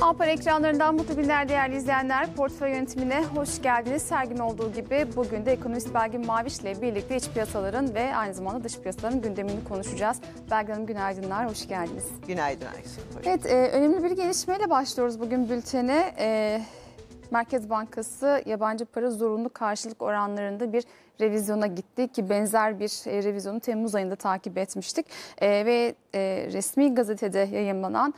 Alpar ekranlarından mutlu günler değerli izleyenler. Portföy yönetimine hoş geldiniz. Sergim olduğu gibi bugün de ekonomist Belgin Maviş ile birlikte iç piyasaların ve aynı zamanda dış piyasaların gündemini konuşacağız. Belgin Hanım günaydınlar, hoş geldiniz. Günaydın Ayşe. Evet, e, önemli bir gelişmeyle başlıyoruz bugün bültene. E, Merkez Bankası yabancı para zorunlu karşılık oranlarında bir revizyona gitti ki benzer bir e, revizyonu Temmuz ayında takip etmiştik. E, ve e, resmi gazetede yayınlanan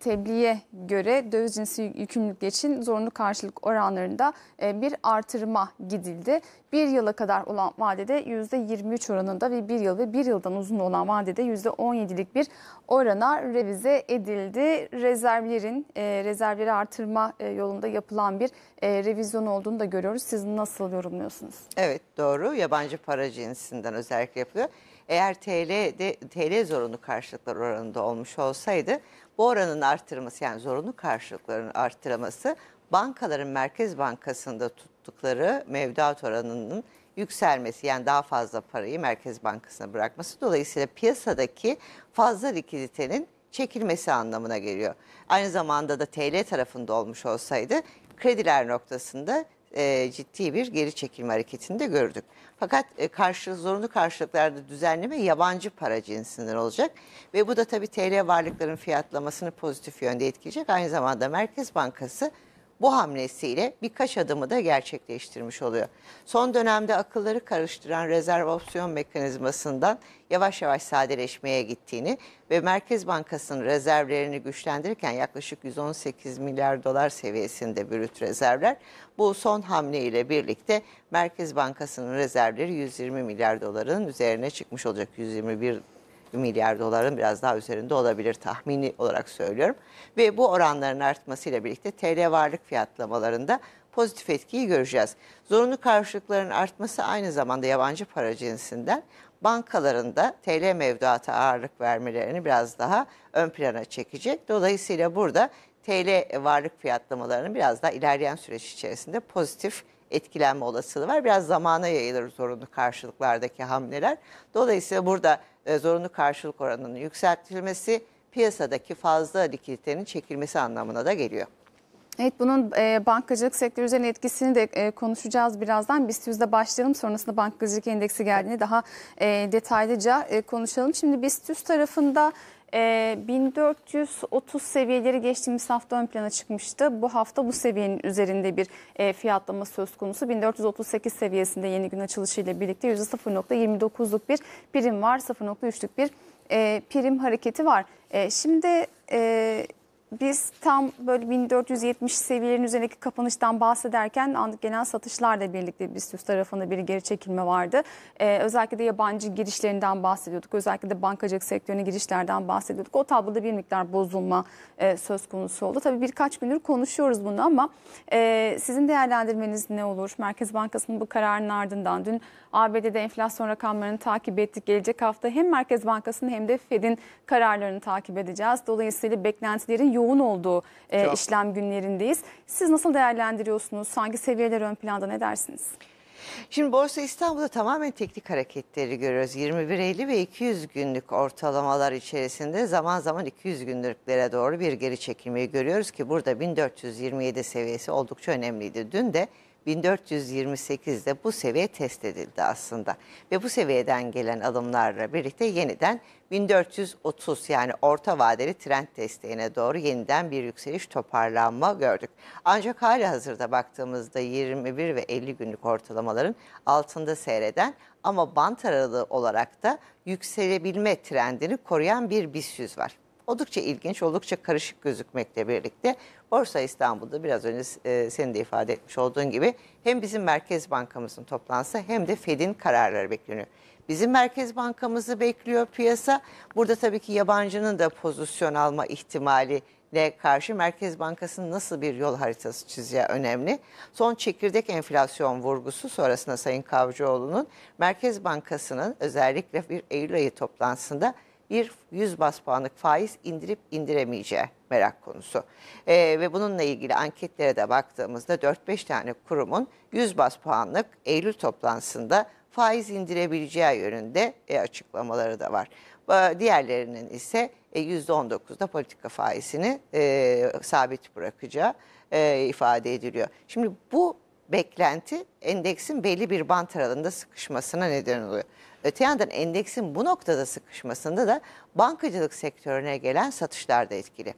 tebliğe göre döviz cinsi yükümlülük için zorunlu karşılık oranlarında bir artırma gidildi. Bir yıla kadar olan vadede %23 oranında ve bir yıl ve bir yıldan uzun olan vadede %17'lik bir orana revize edildi. Rezervlerin rezervleri artırma yolunda yapılan bir e, revizyon olduğunu da görüyoruz. Siz nasıl yorumluyorsunuz? Evet doğru yabancı para cinsinden özellikle yapılıyor. Eğer TL'de TL zorunlu karşılıklar oranında olmuş olsaydı bu oranın arttırılması yani zorunlu karşılıkların arttırılması bankaların Merkez Bankası'nda tuttukları mevduat oranının yükselmesi yani daha fazla parayı Merkez Bankası'na bırakması dolayısıyla piyasadaki fazla likiditenin çekilmesi anlamına geliyor. Aynı zamanda da TL tarafında olmuş olsaydı krediler noktasında e, ciddi bir geri çekilme hareketini de gördük. Fakat e, karşı, zorunlu karşılıklarda düzenleme yabancı para cinsinden olacak. Ve bu da tabii TL varlıkların fiyatlamasını pozitif yönde etkileyecek. Aynı zamanda Merkez Bankası bu hamlesiyle birkaç adımı da gerçekleştirmiş oluyor. Son dönemde akılları karıştıran rezervasyon mekanizmasından yavaş yavaş sadeleşmeye gittiğini ve Merkez Bankası'nın rezervlerini güçlendirirken yaklaşık 118 milyar dolar seviyesinde bürüt rezervler bu son hamle ile birlikte Merkez Bankası'nın rezervleri 120 milyar doların üzerine çıkmış olacak 121 milyar doların biraz daha üzerinde olabilir tahmini olarak söylüyorum. Ve bu oranların artmasıyla birlikte TL varlık fiyatlamalarında pozitif etkiyi göreceğiz. Zorunlu karşılıkların artması aynı zamanda yabancı para cinsinden bankaların da TL mevduata ağırlık vermelerini biraz daha ön plana çekecek. Dolayısıyla burada TL varlık fiyatlamalarının biraz daha ilerleyen süreç içerisinde pozitif etkilenme olasılığı var. Biraz zamana yayılır zorunlu karşılıklardaki hamleler. Dolayısıyla burada e, zorunlu karşılık oranının yükseltilmesi piyasadaki fazla likiditenin çekilmesi anlamına da geliyor. Evet bunun e, bankacılık sektörü üzerine etkisini de e, konuşacağız birazdan. Biz yüzde başlayalım sonrasında bankacılık endeksi geldiğini daha e, detaylıca e, konuşalım. Şimdi biz TÜS tarafında e, ee, 1430 seviyeleri geçtiğimiz hafta ön plana çıkmıştı. Bu hafta bu seviyenin üzerinde bir e, fiyatlama söz konusu. 1438 seviyesinde yeni gün açılışıyla birlikte %0.29'luk bir prim var. 0.3'lük bir e, prim hareketi var. E, şimdi e, biz tam böyle 1470 seviyelerin üzerindeki kapanıştan bahsederken anlık gelen satışlarla birlikte biz yüz tarafında bir geri çekilme vardı. Ee, özellikle de yabancı girişlerinden bahsediyorduk. Özellikle de bankacılık sektörüne girişlerden bahsediyorduk. O tabloda bir miktar bozulma e, söz konusu oldu. Tabii birkaç gündür konuşuyoruz bunu ama e, sizin değerlendirmeniz ne olur? Merkez Bankası'nın bu kararının ardından dün ABD'de enflasyon rakamlarını takip ettik. Gelecek hafta hem Merkez Bankası'nın hem de Fed'in kararlarını takip edeceğiz. Dolayısıyla beklentilerin yoğun olduğu e, işlem günlerindeyiz. Siz nasıl değerlendiriyorsunuz? Hangi seviyeler ön planda ne dersiniz? Şimdi Borsa İstanbul'da tamamen teknik hareketleri görüyoruz. 21 Eylül ve 200 günlük ortalamalar içerisinde zaman zaman 200 günlüklere doğru bir geri çekilmeyi görüyoruz ki burada 1427 seviyesi oldukça önemliydi. Dün de 1428'de bu seviye test edildi aslında. Ve bu seviyeden gelen alımlarla birlikte yeniden 1430 yani orta vadeli trend desteğine doğru yeniden bir yükseliş toparlanma gördük. Ancak hala hazırda baktığımızda 21 ve 50 günlük ortalamaların altında seyreden ama bant aralığı olarak da yükselebilme trendini koruyan bir BIST var oldukça ilginç, oldukça karışık gözükmekle birlikte Borsa İstanbul'da biraz önce e, senin de ifade etmiş olduğun gibi hem bizim Merkez Bankamızın toplantısı hem de Fed'in kararları bekleniyor. Bizim Merkez Bankamızı bekliyor piyasa. Burada tabii ki yabancının da pozisyon alma ihtimali ne karşı Merkez Bankası'nın nasıl bir yol haritası çizeceği önemli. Son çekirdek enflasyon vurgusu sonrasında Sayın Kavcıoğlu'nun Merkez Bankası'nın özellikle bir Eylül ayı toplantısında bir 100 bas puanlık faiz indirip indiremeyeceği merak konusu. E, ve bununla ilgili anketlere de baktığımızda 4-5 tane kurumun 100 bas puanlık Eylül toplantısında faiz indirebileceği yönünde e, açıklamaları da var. diğerlerinin ise e, %19'da politika faizini e, sabit bırakacağı e, ifade ediliyor. Şimdi bu beklenti endeksin belli bir bant aralığında sıkışmasına neden oluyor. Öte yandan endeksin bu noktada sıkışmasında da bankacılık sektörüne gelen satışlar da etkili.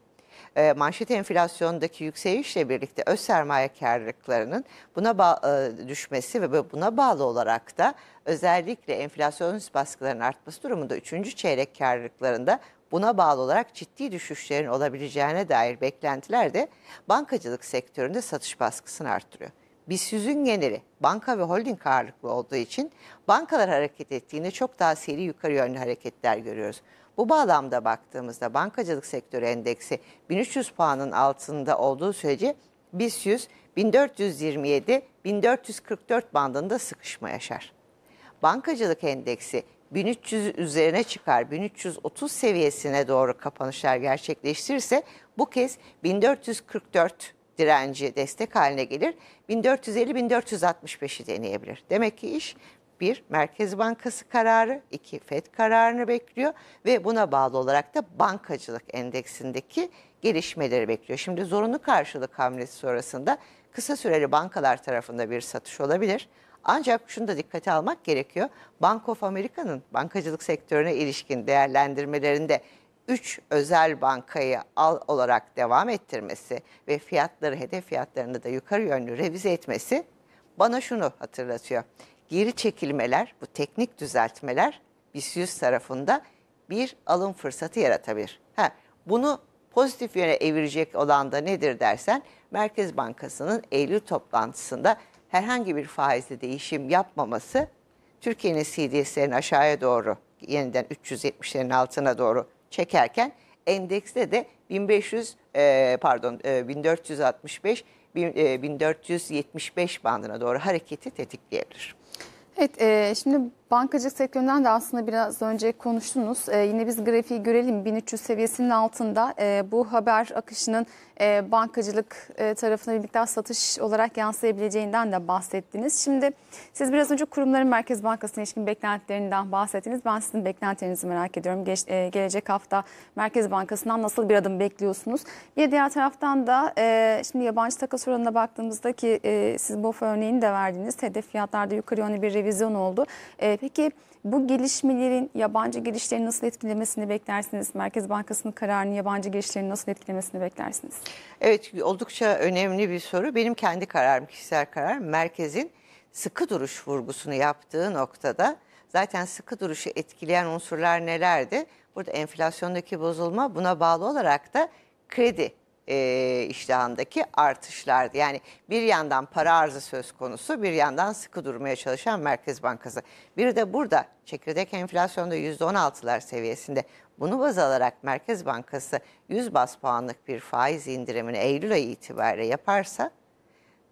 E, manşet enflasyondaki yükselişle birlikte öz sermaye karlılıklarının buna e, düşmesi ve buna bağlı olarak da özellikle enflasyon baskılarının artması durumunda 3. çeyrek karlılıklarında buna bağlı olarak ciddi düşüşlerin olabileceğine dair beklentiler de bankacılık sektöründe satış baskısını arttırıyor. BIST geneli banka ve holding ağırlıklı olduğu için bankalar hareket ettiğinde çok daha seri yukarı yönlü hareketler görüyoruz. Bu bağlamda baktığımızda bankacılık sektörü endeksi 1300 puanın altında olduğu sürece BIST 100 1427 1444 bandında sıkışma yaşar. Bankacılık endeksi 1300 üzerine çıkar, 1330 seviyesine doğru kapanışlar gerçekleştirirse bu kez 1444 direnci destek haline gelir. 1450-1465'i deneyebilir. Demek ki iş bir Merkez Bankası kararı, iki FED kararını bekliyor ve buna bağlı olarak da bankacılık endeksindeki gelişmeleri bekliyor. Şimdi zorunlu karşılık hamlesi sonrasında kısa süreli bankalar tarafında bir satış olabilir. Ancak şunu da dikkate almak gerekiyor. Bank of America'nın bankacılık sektörüne ilişkin değerlendirmelerinde 3 özel bankayı al olarak devam ettirmesi ve fiyatları hedef fiyatlarını da yukarı yönlü revize etmesi bana şunu hatırlatıyor. Geri çekilmeler, bu teknik düzeltmeler BIST tarafında bir alım fırsatı yaratabilir. Ha, bunu pozitif yöne evirecek olan da nedir dersen Merkez Bankası'nın Eylül toplantısında herhangi bir faizli değişim yapmaması Türkiye'nin CDS'lerini aşağıya doğru yeniden 370'lerin altına doğru çekerken endekste de 1500 e, pardon e, 1465 e, 1475 bandına doğru hareketi tetikleyebilir. Evet e, şimdi Bankacılık sektöründen de aslında biraz önce konuştunuz. Ee, yine biz grafiği görelim 1300 seviyesinin altında e, bu haber akışının e, bankacılık e, tarafına bir miktar satış olarak yansıyabileceğinden de bahsettiniz. Şimdi siz biraz önce kurumların Merkez Bankası'na ilişkin beklentilerinden bahsettiniz. Ben sizin beklentilerinizi merak ediyorum. Geç, e, gelecek hafta Merkez Bankası'ndan nasıl bir adım bekliyorsunuz? Bir diğer taraftan da e, şimdi yabancı takas oranına baktığımızda ki e, siz BOF örneğini de verdiniz. Hedef fiyatlarda yukarı yönlü bir revizyon oldu. E, Peki bu gelişmelerin yabancı girişleri nasıl etkilemesini beklersiniz? Merkez Bankası'nın kararını yabancı girişlerini nasıl etkilemesini beklersiniz? Evet oldukça önemli bir soru. Benim kendi kararım, kişisel karar merkezin sıkı duruş vurgusunu yaptığı noktada zaten sıkı duruşu etkileyen unsurlar nelerdi? Burada enflasyondaki bozulma buna bağlı olarak da kredi e, iştahındaki artışlardı. Yani bir yandan para arzı söz konusu bir yandan sıkı durmaya çalışan Merkez Bankası. Bir de burada çekirdek enflasyonda %16'lar seviyesinde bunu baz alarak Merkez Bankası 100 bas puanlık bir faiz indirimini Eylül ayı itibariyle yaparsa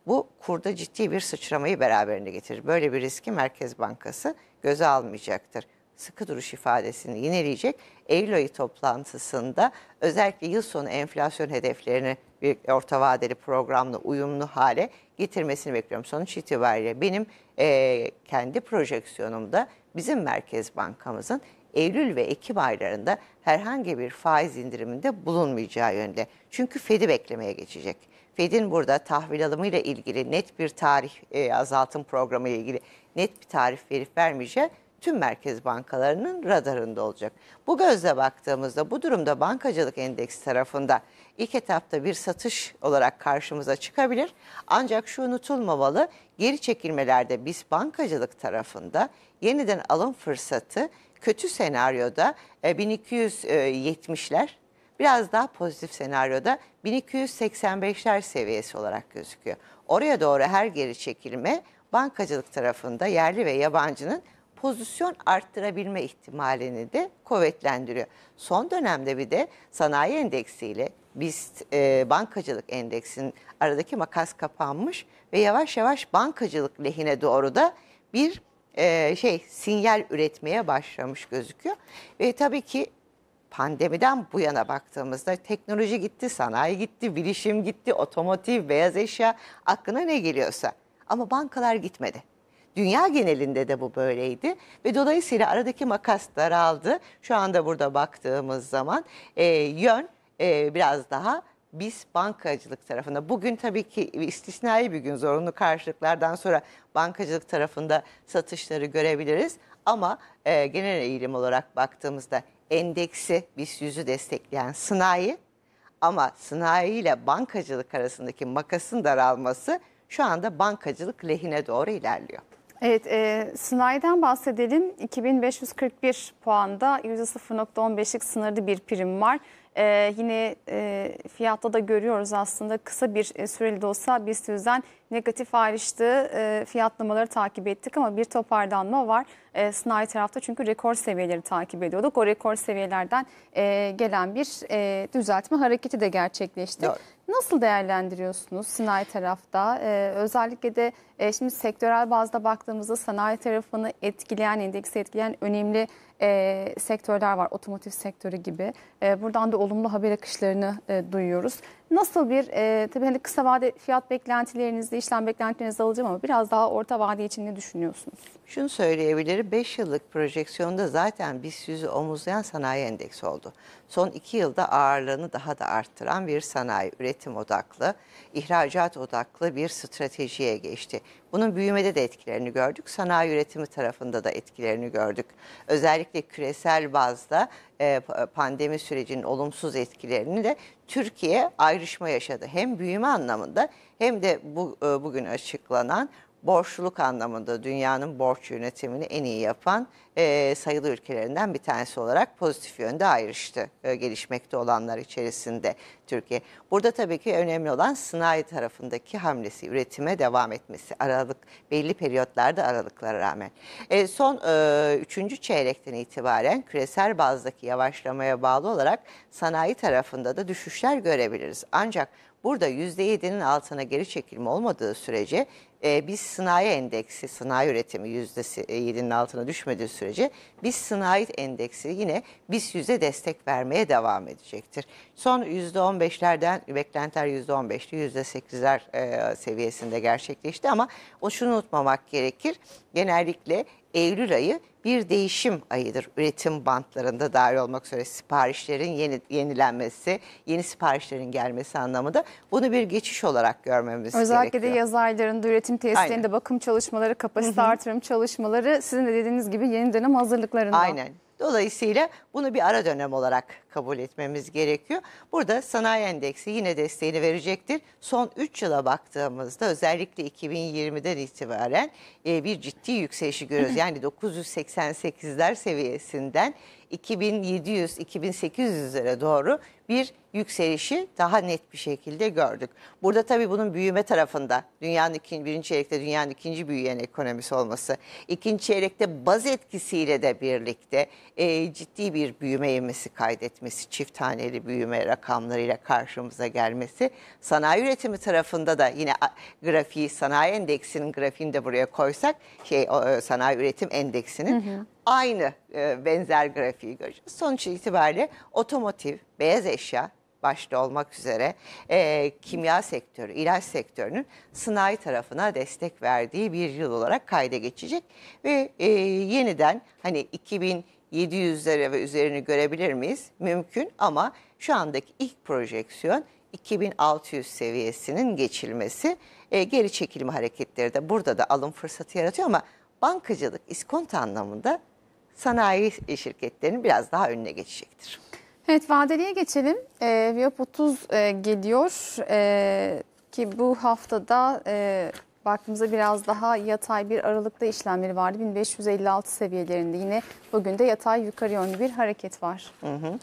bu kurda ciddi bir sıçramayı beraberinde getirir. Böyle bir riski Merkez Bankası göze almayacaktır sıkı duruş ifadesini yineleyecek Eylül ayı toplantısında özellikle yıl sonu enflasyon hedeflerini bir orta vadeli programla uyumlu hale getirmesini bekliyorum. Sonuç itibariyle benim e, kendi projeksiyonumda bizim Merkez Bankamızın Eylül ve Ekim aylarında herhangi bir faiz indiriminde bulunmayacağı yönde. Çünkü Fed'i beklemeye geçecek. Fed'in burada tahvil alımıyla ilgili net bir tarih e, azaltım programı ile ilgili net bir tarif verip vermeyeceği tüm merkez bankalarının radarında olacak. Bu gözle baktığımızda bu durumda bankacılık endeksi tarafında ilk etapta bir satış olarak karşımıza çıkabilir. Ancak şu unutulmamalı geri çekilmelerde biz bankacılık tarafında yeniden alım fırsatı kötü senaryoda 1270'ler e, biraz daha pozitif senaryoda 1285'ler seviyesi olarak gözüküyor. Oraya doğru her geri çekilme bankacılık tarafında yerli ve yabancının pozisyon arttırabilme ihtimalini de kuvvetlendiriyor. Son dönemde bir de sanayi endeksiyle BIST e, bankacılık endeksinin aradaki makas kapanmış ve yavaş yavaş bankacılık lehine doğru da bir e, şey sinyal üretmeye başlamış gözüküyor. Ve tabii ki pandemiden bu yana baktığımızda teknoloji gitti, sanayi gitti, bilişim gitti, otomotiv, beyaz eşya aklına ne geliyorsa. Ama bankalar gitmedi. Dünya genelinde de bu böyleydi ve dolayısıyla aradaki makas daraldı. Şu anda burada baktığımız zaman e, yön e, biraz daha biz bankacılık tarafında bugün tabii ki istisnai bir gün zorunlu karşılıklardan sonra bankacılık tarafında satışları görebiliriz ama e, genel eğilim olarak baktığımızda endeksi biz yüzü destekleyen sınai ama sınai ile bankacılık arasındaki makasın daralması şu anda bankacılık lehine doğru ilerliyor. Evet, e, Sınay'dan bahsedelim. 2541 puanda %0.15'lik sınırlı bir prim var. E, yine e, fiyatta da görüyoruz aslında kısa bir e, süreli de olsa biz yüzden negatif ayrıştığı e, fiyatlamaları takip ettik ama bir toparlanma var. E, Sınay tarafta çünkü rekor seviyeleri takip ediyorduk. O rekor seviyelerden e, gelen bir e, düzeltme hareketi de gerçekleşti. Evet. Nasıl değerlendiriyorsunuz sanayi tarafta? Ee, özellikle de e, şimdi sektörel bazda baktığımızda sanayi tarafını etkileyen, endeksi etkileyen önemli e, sektörler var. Otomotiv sektörü gibi. E, buradan da olumlu haber akışlarını e, duyuyoruz. Nasıl bir e, tabii hani kısa vade fiyat beklentilerinizde işlem beklentilerinizi alacağım ama biraz daha orta vade için ne düşünüyorsunuz? Şunu söyleyebilirim. 5 yıllık projeksiyonda zaten biz yüzü omuzlayan sanayi endeksi oldu. Son 2 yılda ağırlığını daha da arttıran bir sanayi, üretim odaklı, ihracat odaklı bir stratejiye geçti. Bunun büyümede de etkilerini gördük. Sanayi üretimi tarafında da etkilerini gördük. Özellikle küresel bazda e, pandemi sürecinin olumsuz etkilerini de Türkiye ayrışma yaşadı. Hem büyüme anlamında hem de bu, e, bugün açıklanan borçluluk anlamında dünyanın borç yönetimini en iyi yapan e, sayılı ülkelerinden bir tanesi olarak pozitif yönde ayrıştı e, gelişmekte olanlar içerisinde Türkiye. Burada tabii ki önemli olan sınai tarafındaki hamlesi, üretime devam etmesi aralık belli periyotlarda aralıklara rağmen. E, son e, üçüncü çeyrekten itibaren küresel bazdaki yavaşlamaya bağlı olarak sanayi tarafında da düşüşler görebiliriz. Ancak Burada %7'nin altına geri çekilme olmadığı sürece ee, e, biz sanayi endeksi, sanayi üretimi %7'nin altına düşmediği sürece biz sanayi endeksi yine biz yüze destek vermeye devam edecektir. Son %15'lerden beklentiler %15'ti, %8'ler e, seviyesinde gerçekleşti ama o şunu unutmamak gerekir. Genellikle Eylül ayı bir değişim ayıdır. Üretim bantlarında dahil olmak üzere siparişlerin yeni, yenilenmesi, yeni siparişlerin gelmesi anlamında bunu bir geçiş olarak görmemiz Özellikle gerekiyor. Özellikle de yaz aylarında üretim tesislerinde Aynen. bakım çalışmaları, kapasite artırım çalışmaları sizin de dediğiniz gibi yeni dönem hazırlıklarında. Aynen. Dolayısıyla bunu bir ara dönem olarak kabul etmemiz gerekiyor. Burada sanayi endeksi yine desteğini verecektir. Son 3 yıla baktığımızda özellikle 2020'den itibaren e, bir ciddi yükselişi görüyoruz. Yani 988'ler seviyesinden 2700-2800'lere doğru bir yükselişi daha net bir şekilde gördük. Burada tabii bunun büyüme tarafında dünyanın ikinci, birinci çeyrekte dünyanın ikinci büyüyen ekonomisi olması, ikinci çeyrekte baz etkisiyle de birlikte e, ciddi bir büyüme yemesi kaydetmesi, çift taneli büyüme rakamlarıyla karşımıza gelmesi, sanayi üretimi tarafında da yine grafiği sanayi endeksinin grafiğini de buraya koysak şey e, sanayi üretim endeksinin hı hı aynı e, benzer grafiği göreceğiz. Sonuç itibariyle otomotiv, beyaz eşya başta olmak üzere e, kimya sektörü, ilaç sektörünün sınai tarafına destek verdiği bir yıl olarak kayda geçecek. Ve e, yeniden hani 2700'lere ve üzerini görebilir miyiz? Mümkün ama şu andaki ilk projeksiyon 2600 seviyesinin geçilmesi e, geri çekilme hareketleri de burada da alım fırsatı yaratıyor ama bankacılık iskonto anlamında sanayi şirketlerinin biraz daha önüne geçecektir. Evet vadeliye geçelim. E, Viyop 30 e, geliyor e, ki bu haftada e, baktığımızda biraz daha yatay bir aralıkta işlemleri vardı. 1556 seviyelerinde yine bugün de yatay yukarı yönlü bir hareket var. Hı hı.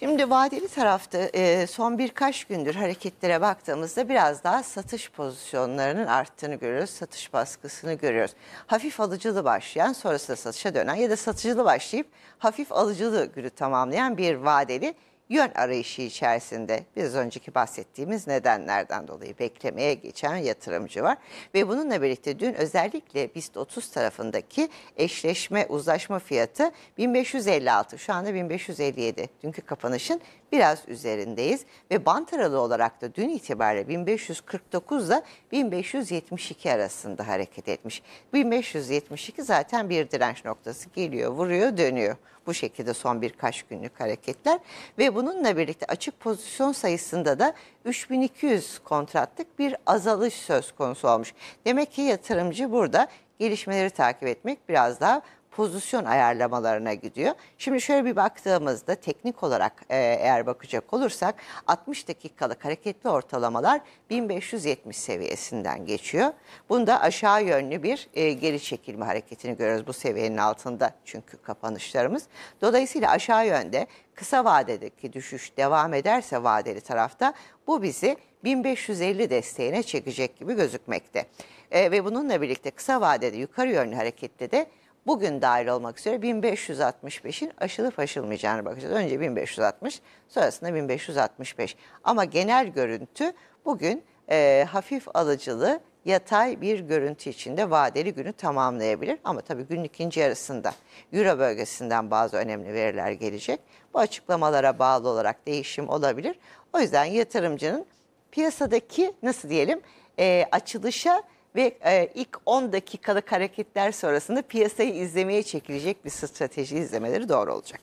Şimdi vadeli tarafta e, son birkaç gündür hareketlere baktığımızda biraz daha satış pozisyonlarının arttığını görüyoruz. Satış baskısını görüyoruz. Hafif alıcılı başlayan sonrasında satışa dönen ya da satıcılı başlayıp hafif alıcılı günü tamamlayan bir vadeli yön arayışı içerisinde biraz önceki bahsettiğimiz nedenlerden dolayı beklemeye geçen yatırımcı var. Ve bununla birlikte dün özellikle BIST 30 tarafındaki eşleşme uzlaşma fiyatı 1556 şu anda 1557 dünkü kapanışın biraz üzerindeyiz ve bant aralığı olarak da dün itibariyle 1549 ile 1572 arasında hareket etmiş. 1572 zaten bir direnç noktası geliyor, vuruyor, dönüyor. Bu şekilde son birkaç günlük hareketler ve bununla birlikte açık pozisyon sayısında da 3200 kontratlık bir azalış söz konusu olmuş. Demek ki yatırımcı burada gelişmeleri takip etmek biraz daha pozisyon ayarlamalarına gidiyor. Şimdi şöyle bir baktığımızda teknik olarak e, eğer bakacak olursak 60 dakikalık hareketli ortalamalar 1570 seviyesinden geçiyor. Bunda aşağı yönlü bir e, geri çekilme hareketini görüyoruz bu seviyenin altında çünkü kapanışlarımız. Dolayısıyla aşağı yönde kısa vadedeki düşüş devam ederse vadeli tarafta bu bizi 1550 desteğine çekecek gibi gözükmekte. E, ve bununla birlikte kısa vadede yukarı yönlü harekette de bugün dahil olmak üzere 1565'in aşılıp aşılmayacağına bakacağız. Önce 1560 sonrasında 1565 ama genel görüntü bugün e, hafif alıcılı yatay bir görüntü içinde vadeli günü tamamlayabilir. Ama tabii günün ikinci yarısında Euro bölgesinden bazı önemli veriler gelecek. Bu açıklamalara bağlı olarak değişim olabilir. O yüzden yatırımcının piyasadaki nasıl diyelim e, açılışa ve e, ilk 10 dakikalık hareketler sonrasında piyasayı izlemeye çekilecek bir strateji izlemeleri doğru olacak.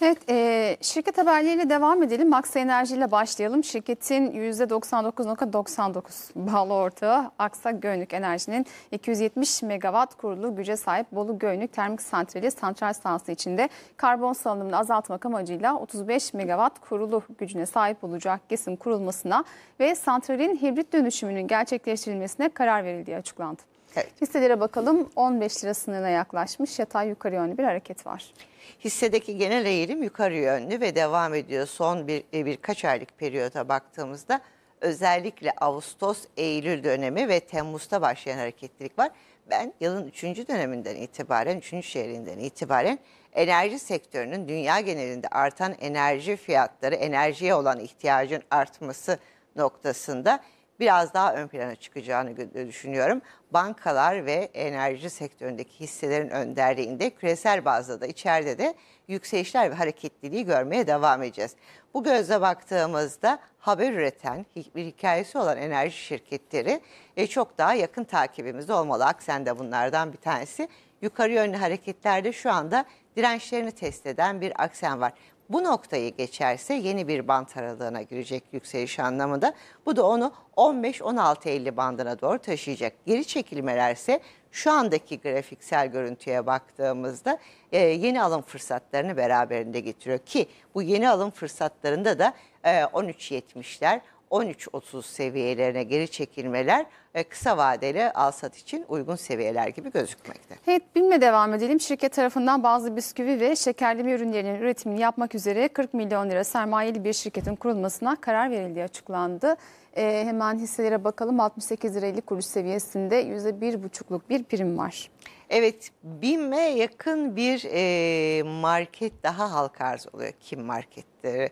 Evet, e, şirket haberleriyle devam edelim. Max Enerji ile başlayalım. Şirketin %99.99 .99 bağlı ortağı Aksa Gönlük Enerji'nin 270 megawatt kurulu güce sahip Bolu Gönlük Termik Santrali santral sahası içinde karbon salınımını azaltmak amacıyla 35 megawatt kurulu gücüne sahip olacak kesim kurulmasına ve santralin hibrit dönüşümünün gerçekleştirilmesine karar verildiği açıklandı. Evet. Hisselere bakalım 15 lira sınırına yaklaşmış yatay yukarı yönlü bir hareket var. Hissedeki genel eğilim yukarı yönlü ve devam ediyor. Son bir e, birkaç aylık periyota baktığımızda özellikle Ağustos, Eylül dönemi ve Temmuz'da başlayan hareketlilik var. Ben yılın 3. döneminden itibaren, 3. şehrinden itibaren enerji sektörünün dünya genelinde artan enerji fiyatları, enerjiye olan ihtiyacın artması noktasında biraz daha ön plana çıkacağını e, düşünüyorum. Bankalar ve enerji sektöründeki hisselerin önderliğinde küresel bazda da içeride de yükselişler ve hareketliliği görmeye devam edeceğiz. Bu gözle baktığımızda haber üreten, bir hikayesi olan enerji şirketleri e, çok daha yakın takibimizde olmalı. Aksen de bunlardan bir tanesi. Yukarı yönlü hareketlerde şu anda dirençlerini test eden bir aksen var bu noktayı geçerse yeni bir bant aralığına girecek yükseliş anlamında. Bu da onu 15 1650 bandına doğru taşıyacak. Geri çekilmelerse şu andaki grafiksel görüntüye baktığımızda e, yeni alım fırsatlarını beraberinde getiriyor. Ki bu yeni alım fırsatlarında da e, 13.70'ler, 13.30 seviyelerine geri çekilmeler e, kısa vadeli alsat için uygun seviyeler gibi gözükmekte. Evet binme devam edelim. Şirket tarafından bazı bisküvi ve şekerleme ürünlerinin üretimini yapmak üzere 40 milyon lira sermayeli bir şirketin kurulmasına karar verildiği açıklandı. Ee, hemen hisselere bakalım 68 lira 50 kuruş seviyesinde %1,5'luk bir prim var. Evet binme yakın bir e, market daha halka arz oluyor. Kim marketleri?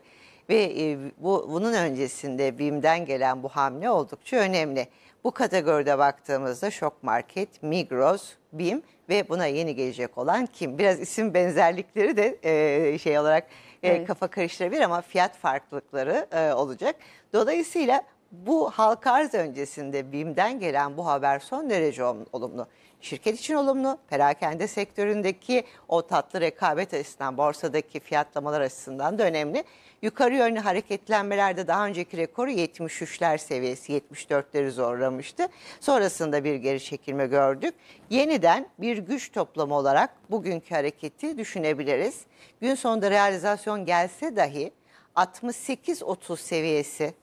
ve e, bu bunun öncesinde BİM'den gelen bu hamle oldukça önemli. Bu kategoride baktığımızda Şok Market, Migros, BİM ve buna yeni gelecek olan kim? Biraz isim benzerlikleri de e, şey olarak e, evet. kafa karıştırabilir ama fiyat farklılıkları e, olacak. Dolayısıyla bu halka arz öncesinde BİM'den gelen bu haber son derece olumlu. Şirket için olumlu, perakende sektöründeki o tatlı rekabet açısından, borsadaki fiyatlamalar açısından da önemli. Yukarı yönlü hareketlenmelerde daha önceki rekoru 73'ler seviyesi 74'leri zorlamıştı. Sonrasında bir geri çekilme gördük. Yeniden bir güç toplamı olarak bugünkü hareketi düşünebiliriz. Gün sonunda realizasyon gelse dahi 68-30 seviyesi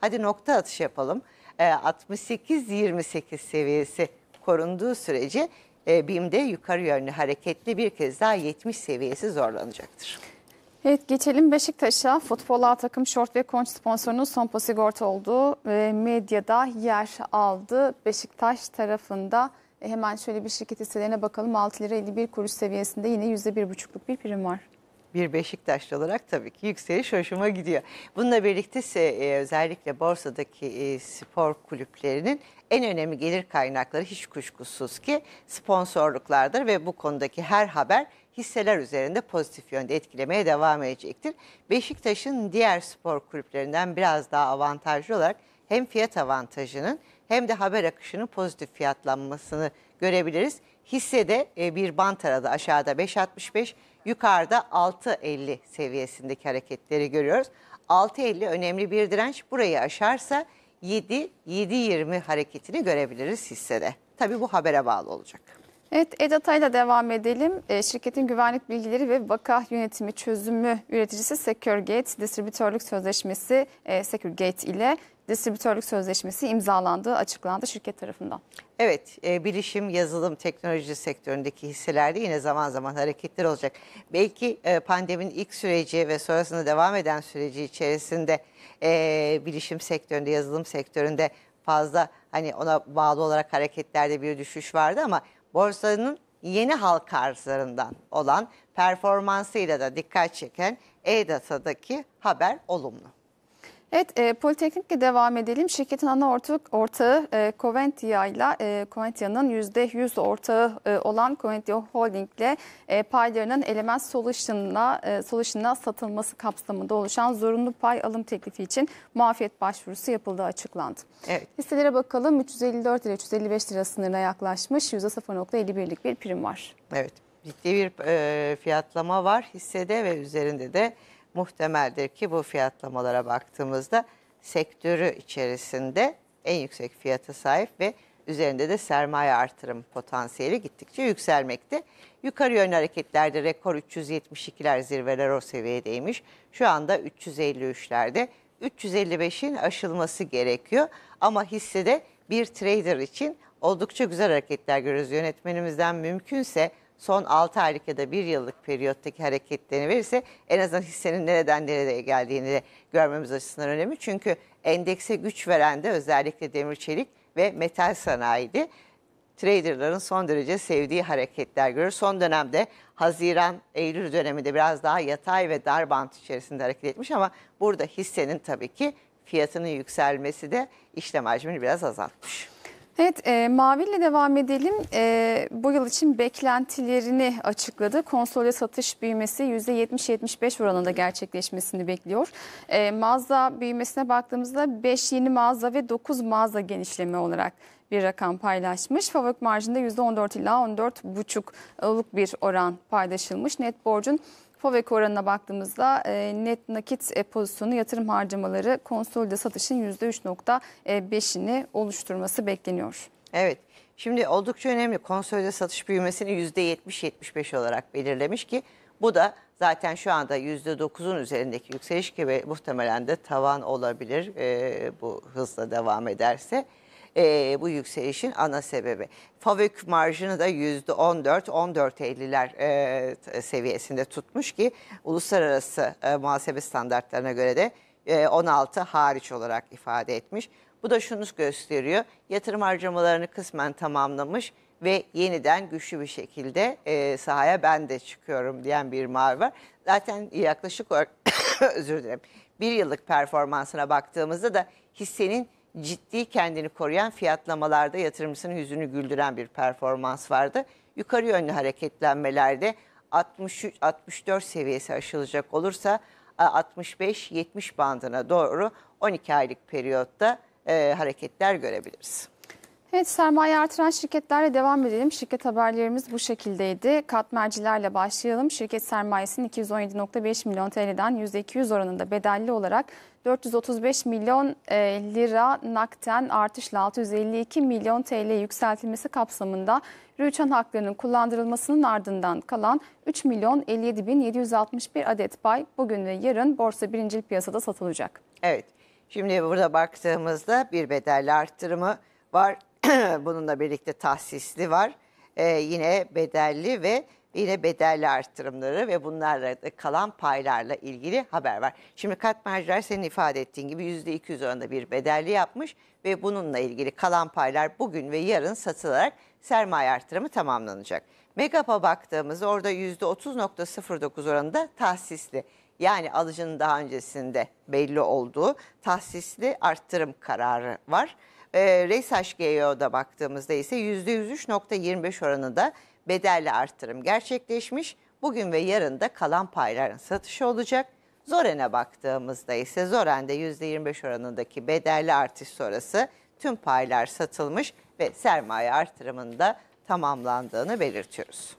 hadi nokta atış yapalım. 68-28 e, seviyesi korunduğu sürece e, BİM'de yukarı yönlü hareketli bir kez daha 70 seviyesi zorlanacaktır. Evet geçelim Beşiktaş'a. Futbol A takım şort ve konç sponsorunun Sompo Sigorta olduğu medyada yer aldı. Beşiktaş tarafında e, hemen şöyle bir şirket hisselerine bakalım. 6 lira 51 kuruş seviyesinde yine %1,5'luk bir prim var bir Beşiktaşlı olarak tabii ki yükseliş hoşuma gidiyor. Bununla birlikte ise e, özellikle borsadaki e, spor kulüplerinin en önemli gelir kaynakları hiç kuşkusuz ki sponsorluklardır ve bu konudaki her haber hisseler üzerinde pozitif yönde etkilemeye devam edecektir. Beşiktaş'ın diğer spor kulüplerinden biraz daha avantajlı olarak hem fiyat avantajının hem de haber akışının pozitif fiyatlanmasını görebiliriz. Hissede e, bir bant aradı aşağıda 5.65 yukarıda 6.50 seviyesindeki hareketleri görüyoruz. 6.50 önemli bir direnç burayı aşarsa 7-7.20 hareketini görebiliriz hissede. Tabii bu habere bağlı olacak. Evet EDATA ile devam edelim. E, şirketin güvenlik bilgileri ve vaka yönetimi çözümü üreticisi SecureGate distribütörlük sözleşmesi e, SecureGate ile distribütörlük sözleşmesi imzalandığı açıklandı şirket tarafından. Evet, e, bilişim, yazılım, teknoloji sektöründeki hisselerde yine zaman zaman hareketler olacak. Belki e, pandeminin ilk süreci ve sonrasında devam eden süreci içerisinde e, bilişim sektöründe, yazılım sektöründe fazla hani ona bağlı olarak hareketlerde bir düşüş vardı ama borsanın yeni halka arzlarından olan performansıyla da dikkat çeken E-Data'daki haber olumlu. Evet, e, Politeknik'le devam edelim. Şirketin ana ortak ortağı e, Coventia ile e, Coventia'nın %100 ortağı e, olan Coventia Holding ile e, paylarının Element Solution'la e, Solution'la satılması kapsamında oluşan zorunlu pay alım teklifi için muafiyet başvurusu yapıldığı açıklandı. Evet. Hisselere bakalım. 354 ile 355 lira sınırına yaklaşmış %0.51'lik bir prim var. Evet. Ciddi bir e, fiyatlama var hissede ve üzerinde de muhtemeldir ki bu fiyatlamalara baktığımızda sektörü içerisinde en yüksek fiyata sahip ve üzerinde de sermaye artırım potansiyeli gittikçe yükselmekte. Yukarı yönlü hareketlerde rekor 372'ler zirveler o seviyedeymiş. Şu anda 353'lerde 355'in aşılması gerekiyor. Ama hissede bir trader için oldukça güzel hareketler görüyoruz. Yönetmenimizden mümkünse son 6 aylık ya da 1 yıllık periyottaki hareketlerini verirse en azından hissenin nereden nereye geldiğini de görmemiz açısından önemli. Çünkü endekse güç veren de özellikle demir çelik ve metal sanayiydi. Traderların son derece sevdiği hareketler görür. Son dönemde Haziran-Eylül döneminde biraz daha yatay ve dar bant içerisinde hareket etmiş ama burada hissenin tabii ki fiyatının yükselmesi de işlem hacmini biraz azaltmış. Evet, e, Mavi'yle devam edelim. E, bu yıl için beklentilerini açıkladı. Konsole satış büyümesi %70-75 oranında gerçekleşmesini bekliyor. E, mağaza büyümesine baktığımızda 5 yeni mağaza ve 9 mağaza genişleme olarak bir rakam paylaşmış. Fabrik marjında %14 ila 14,5'luk bir oran paylaşılmış. Net borcun FOVEK oranına baktığımızda e, net nakit e, pozisyonu yatırım harcamaları konsolide satışın %3.5'ini oluşturması bekleniyor. Evet. Şimdi oldukça önemli konsolide satış büyümesini %70-75 olarak belirlemiş ki bu da zaten şu anda %9'un üzerindeki yükseliş gibi muhtemelen de tavan olabilir e, bu hızla devam ederse e, bu yükselişin ana sebebi. FAVÖK marjını da %14-14.50'ler e, seviyesinde tutmuş ki uluslararası e, muhasebe standartlarına göre de e, 16 hariç olarak ifade etmiş. Bu da şunu gösteriyor yatırım harcamalarını kısmen tamamlamış ve yeniden güçlü bir şekilde e, sahaya ben de çıkıyorum diyen bir mavi var. Zaten yaklaşık olarak özür dilerim bir yıllık performansına baktığımızda da hissenin ciddi kendini koruyan fiyatlamalarda yatırımcısının yüzünü güldüren bir performans vardı. Yukarı yönlü hareketlenmelerde 63 64 seviyesi aşılacak olursa 65-70 e, bandına doğru 12 aylık periyotta e, hareketler görebiliriz. Evet sermaye artıran şirketlerle devam edelim. Şirket haberlerimiz bu şekildeydi. Katmercilerle başlayalım. Şirket sermayesinin 217.5 milyon TL'den %200 oranında bedelli olarak 435 milyon e, lira nakten artışla 652 milyon TL yükseltilmesi kapsamında rüçhan haklarının kullandırılmasının ardından kalan 3 milyon 57 bin 761 adet pay bugün ve yarın borsa birincil piyasada satılacak. Evet şimdi burada baktığımızda bir bedelli arttırımı var bununla birlikte tahsisli var ee, yine bedelli ve yine bedelli artırımları ve bunlarla kalan paylarla ilgili haber var. Şimdi kat marjlar senin ifade ettiğin gibi %200 oranında bir bedelli yapmış ve bununla ilgili kalan paylar bugün ve yarın satılarak sermaye artırımı tamamlanacak. Megap'a baktığımızda orada %30.09 oranında tahsisli yani alıcının daha öncesinde belli olduğu tahsisli arttırım kararı var. E, ee, Reysaş GEO'da baktığımızda ise %103.25 oranında bedelli artırım gerçekleşmiş. Bugün ve yarın da kalan payların satışı olacak. Zoren'e baktığımızda ise Zoren'de %25 oranındaki bedelli artış sonrası tüm paylar satılmış ve sermaye artırımında tamamlandığını belirtiyoruz.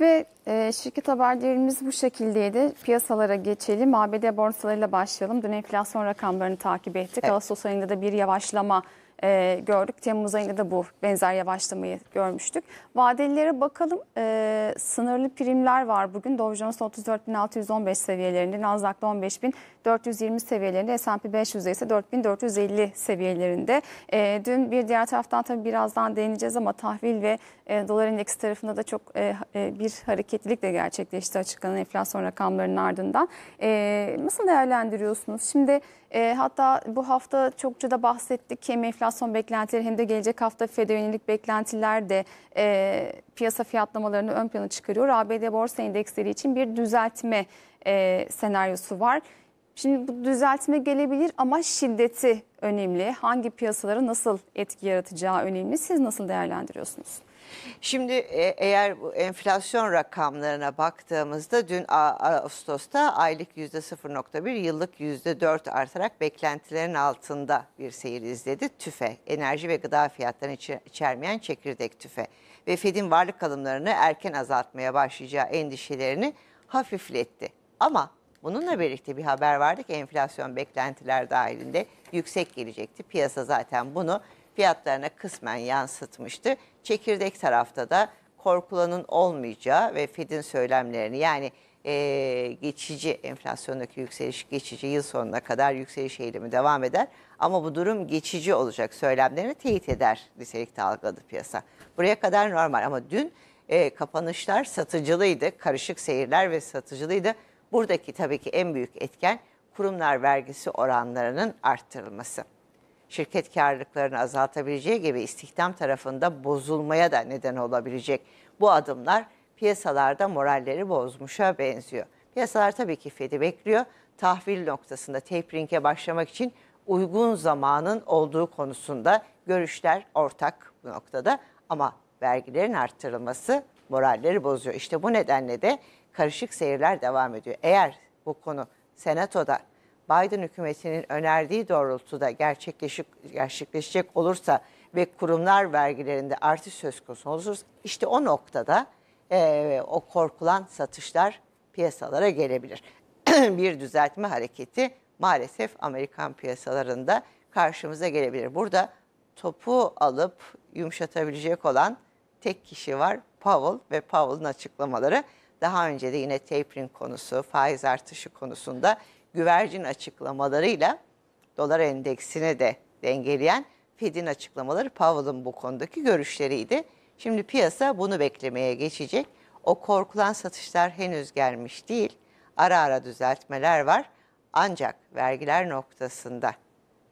Ve e, şirket haberlerimiz bu şekildeydi. Piyasalara geçelim. ABD borsalarıyla başlayalım. Dün enflasyon rakamlarını takip ettik. Evet. Ağustos ayında da bir yavaşlama e, gördük. Temmuz ayında da bu benzer yavaşlamayı görmüştük. Vadelilere bakalım. E, sınırlı primler var bugün. Dow Jones 34.615 seviyelerinde, Nasdaq 15.420 seviyelerinde, S&P 500'de ise 4.450 seviyelerinde. E, dün bir diğer taraftan tabii birazdan değineceğiz ama tahvil ve e, dolar endeksi tarafında da çok e, e, bir hareketlilik de gerçekleşti açıklanan enflasyon rakamlarının ardından. E, nasıl değerlendiriyorsunuz? Şimdi e, hatta bu hafta çokça da bahsettik hem enflasyon beklentileri hem de gelecek hafta FED'e yönelik beklentiler de e, piyasa fiyatlamalarını ön plana çıkarıyor. ABD borsa endeksleri için bir düzeltme e, senaryosu var. Şimdi bu düzeltme gelebilir ama şiddeti önemli. Hangi piyasalara nasıl etki yaratacağı önemli. Siz nasıl değerlendiriyorsunuz? Şimdi e, eğer bu enflasyon rakamlarına baktığımızda dün Ağustos'ta aylık %0.1 yıllık %4 artarak beklentilerin altında bir seyir izledi. TÜFE, enerji ve gıda fiyatlarını içermeyen çekirdek TÜFE ve Fed'in varlık kalımlarını erken azaltmaya başlayacağı endişelerini hafifletti. Ama bununla birlikte bir haber vardı ki enflasyon beklentiler dahilinde yüksek gelecekti. Piyasa zaten bunu fiyatlarına kısmen yansıtmıştı. Çekirdek tarafta da korkulanın olmayacağı ve Fed'in söylemlerini yani e, geçici enflasyondaki yükseliş geçici yıl sonuna kadar yükseliş eğilimi devam eder. Ama bu durum geçici olacak söylemlerini teyit eder liselikte algıladı piyasa. Buraya kadar normal ama dün e, kapanışlar satıcılıydı. Karışık seyirler ve satıcılıydı. Buradaki tabii ki en büyük etken kurumlar vergisi oranlarının arttırılması şirket karlılıklarını azaltabileceği gibi istihdam tarafında bozulmaya da neden olabilecek. Bu adımlar piyasalarda moralleri bozmuşa benziyor. Piyasalar tabii ki Fed'i bekliyor. Tahvil noktasında tapering'e başlamak için uygun zamanın olduğu konusunda görüşler ortak bu noktada ama vergilerin arttırılması moralleri bozuyor. İşte bu nedenle de karışık seyirler devam ediyor. Eğer bu konu senatoda Biden hükümetinin önerdiği doğrultuda gerçekleşecek olursa ve kurumlar vergilerinde artış söz konusu olursa işte o noktada e, o korkulan satışlar piyasalara gelebilir. bir düzeltme hareketi maalesef Amerikan piyasalarında karşımıza gelebilir. Burada topu alıp yumuşatabilecek olan tek kişi var Powell ve Powell'ın açıklamaları. Daha önce de yine tapering konusu, faiz artışı konusunda güvercin açıklamalarıyla dolar endeksini de dengeleyen Fed'in açıklamaları Powell'ın bu konudaki görüşleriydi. Şimdi piyasa bunu beklemeye geçecek. O korkulan satışlar henüz gelmiş değil. Ara ara düzeltmeler var. Ancak vergiler noktasında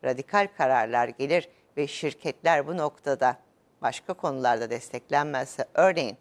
radikal kararlar gelir ve şirketler bu noktada başka konularda desteklenmezse örneğin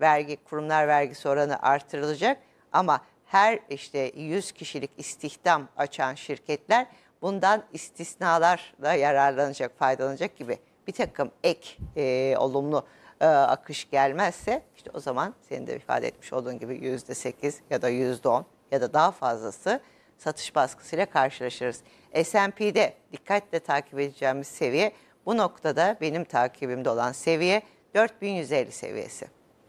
vergi kurumlar vergisi oranı artırılacak ama her işte 100 kişilik istihdam açan şirketler bundan istisnalar da yararlanacak, faydalanacak gibi bir takım ek e, olumlu e, akış gelmezse işte o zaman senin de ifade etmiş olduğun gibi yüzde sekiz ya da yüzde on ya da daha fazlası satış baskısıyla karşılaşırız. S&P'de dikkatle takip edeceğimiz seviye bu noktada benim takibimde olan seviye 4150 seviyesi.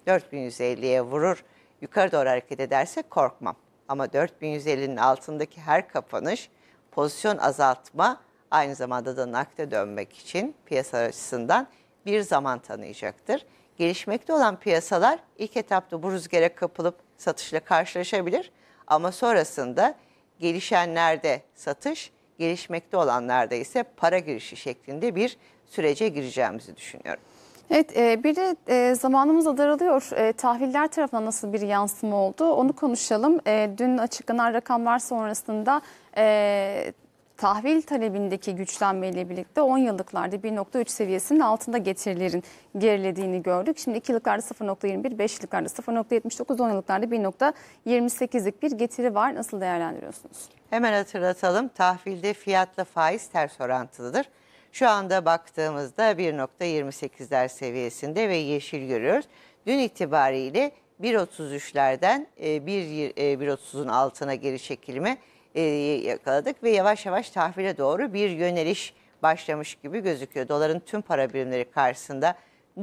4150'ye vurur yukarı doğru hareket ederse korkmam. Ama 4150'nin altındaki her kapanış pozisyon azaltma aynı zamanda da nakde dönmek için piyasa açısından bir zaman tanıyacaktır. Gelişmekte olan piyasalar ilk etapta bu rüzgara kapılıp satışla karşılaşabilir ama sonrasında gelişenlerde satış, gelişmekte olanlarda ise para girişi şeklinde bir sürece gireceğimizi düşünüyorum. Evet e, bir de e, zamanımız daralıyor. E, tahviller tarafından nasıl bir yansıma oldu onu konuşalım. E, dün açıklanan rakamlar sonrasında tahvil talebindeki güçlenmeyle birlikte 10 yıllıklarda 1.3 seviyesinin altında getirilerin gerilediğini gördük. Şimdi 2 yıllıklarda 0.21, 5 yıllıklarda 0.79, 10 yıllıklarda 1.28'lik bir getiri var. Nasıl değerlendiriyorsunuz? Hemen hatırlatalım. Tahvilde fiyatla faiz ters orantılıdır. Şu anda baktığımızda 1.28'ler seviyesinde ve yeşil görüyoruz. Dün itibariyle 1.33'lerden 1.30'un e, e, altına geri çekilme yakaladık ve yavaş yavaş tahvile doğru bir yöneliş başlamış gibi gözüküyor. Doların tüm para birimleri karşısında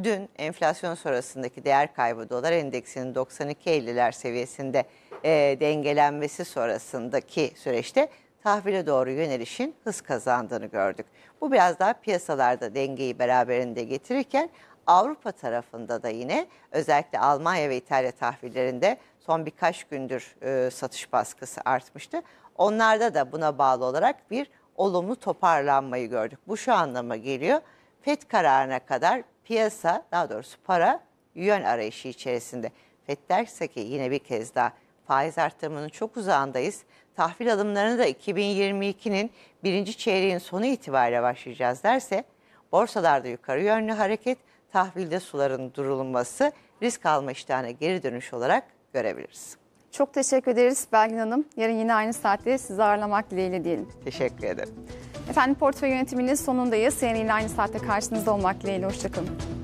dün enflasyon sonrasındaki değer kaybı dolar endeksinin 92.50'ler seviyesinde e, dengelenmesi sonrasındaki süreçte tahvile doğru yönelişin hız kazandığını gördük. Bu biraz daha piyasalarda dengeyi beraberinde getirirken Avrupa tarafında da yine özellikle Almanya ve İtalya tahvillerinde son birkaç gündür e, satış baskısı artmıştı. Onlarda da buna bağlı olarak bir olumlu toparlanmayı gördük. Bu şu anlama geliyor. FED kararına kadar piyasa daha doğrusu para yön arayışı içerisinde. FED derse ki yine bir kez daha faiz artırımının çok uzağındayız tahvil alımlarını da 2022'nin birinci çeyreğin sonu itibariyle başlayacağız derse borsalarda yukarı yönlü hareket, tahvilde suların durulması, risk alma iştahına geri dönüş olarak görebiliriz. Çok teşekkür ederiz Belgin Hanım. Yarın yine aynı saatte sizi ağırlamak dileğiyle diyelim. Teşekkür ederim. Efendim portföy yönetiminin sonundayız. Yarın yine aynı saatte karşınızda olmak dileğiyle. Hoşçakalın.